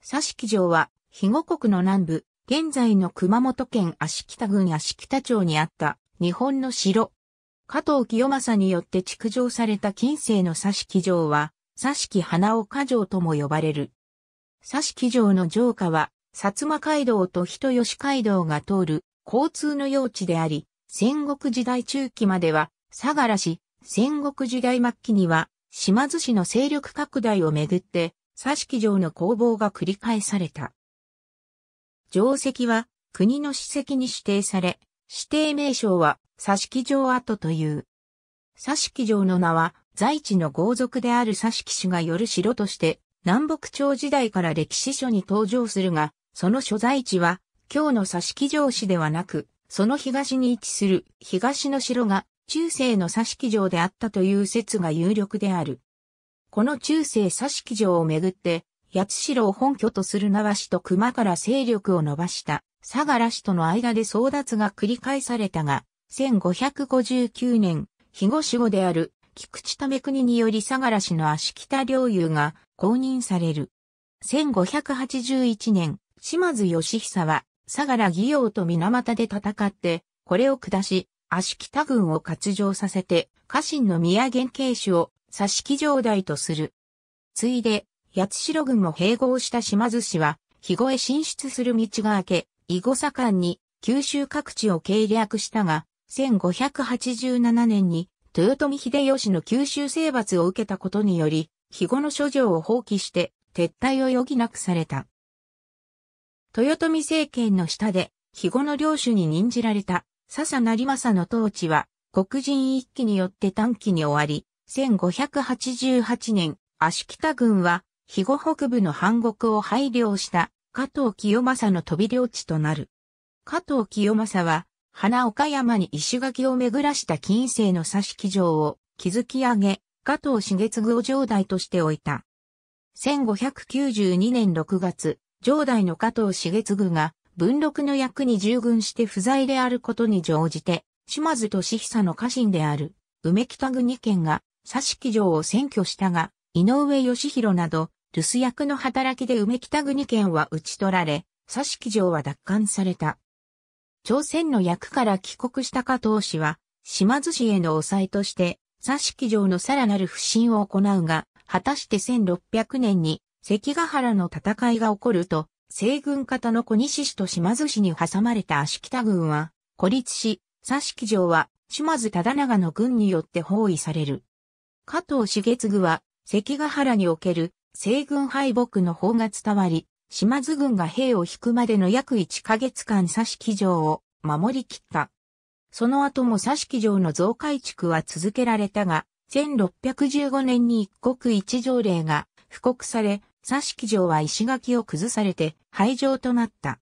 佐敷城は、肥後国の南部、現在の熊本県足北郡足北町にあった日本の城。加藤清正によって築城された近世の佐敷城は、佐敷花岡城とも呼ばれる。佐敷城の城下は、薩摩街道と人吉街道が通る交通の用地であり、戦国時代中期までは、相良市、戦国時代末期には、島津市の勢力拡大をめぐって、佐敷城の攻防が繰り返された。城跡は国の史跡に指定され、指定名称は佐敷城跡という。佐敷城の名は在地の豪族である佐敷氏がよる城として南北朝時代から歴史書に登場するが、その所在地は今日の佐敷城市ではなく、その東に位置する東の城が中世の佐敷城であったという説が有力である。この中世佐敷城をめぐって、八代を本拠とする縄氏と熊から勢力を伸ばした相良氏との間で争奪が繰り返されたが、1559年、肥後守護である菊池為国により相良氏の足北領有が公認される。1581年、島津義久は相良義陽と水俣で戦って、これを下し、足北軍を割上させて、家臣の宮元慶主を佐敷城代とする。ついで、八代軍も併合した島津氏は、肥後へ進出する道が明け、囲後左官に九州各地を計略したが、1587年に豊臣秀吉の九州征伐を受けたことにより、肥後の諸城を放棄して撤退を余儀なくされた。豊臣政権の下で、肥後の領主に任じられた笹成政の統治は、黒人一揆によって短期に終わり、1588年、足北軍は、肥後北部の半国を配慮した加藤清正の飛び領地となる。加藤清正は、花岡山に石垣を巡らした近世の差し木城を築き上げ、加藤茂次を城代としておいた。1592年6月、城代の加藤茂次が、文禄の役に従軍して不在であることに乗じて、島津俊久の家臣である、梅北国県が佐敷城を占拠したが、井上義弘など、留守役の働きで梅北国県は打ち取られ、佐敷城は奪還された。朝鮮の役から帰国した加藤氏は、島津氏への抑えとして、佐敷城のさらなる不信を行うが、果たして1600年に関ヶ原の戦いが起こると、西軍方の小西氏と島津氏に挟まれた足北軍は孤立し、佐敷城は島津忠長の軍によって包囲される。加藤茂次は、関ヶ原における西軍敗北の方が伝わり、島津軍が兵を引くまでの約1ヶ月間佐敷城を守り切った。その後も佐敷城の増改築は続けられたが、1615年に一国一条令が布告され、佐敷城は石垣を崩されて廃城となった。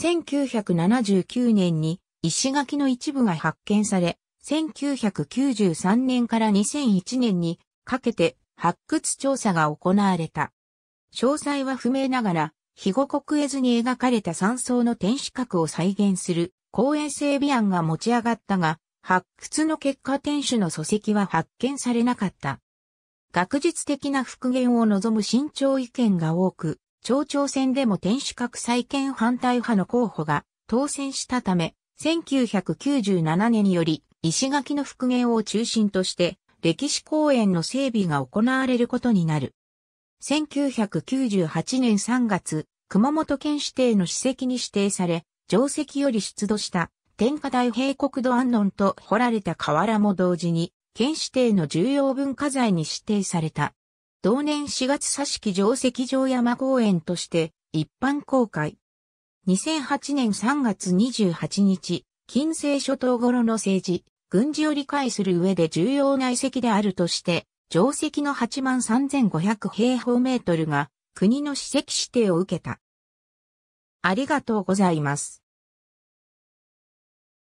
1979年に石垣の一部が発見され、1993年から2001年にかけて発掘調査が行われた。詳細は不明ながら、肥後国絵図に描かれた山荘の天守閣を再現する公園整備案が持ち上がったが、発掘の結果天守の礎石は発見されなかった。学術的な復元を望む慎重意見が多く、町長選でも天守閣再建反対派の候補が当選したため、1997年により、石垣の復元を中心として、歴史公園の整備が行われることになる。1998年3月、熊本県指定の史跡に指定され、定石より出土した天下大平国土安穏と掘られた河原も同時に、県指定の重要文化財に指定された。同年4月佐敷定石城山公園として一般公開。2008年3月28日、近世諸島頃の政治、軍事を理解する上で重要な遺跡であるとして、定石の8万3500平方メートルが国の史跡指定を受けた。ありがとうございます。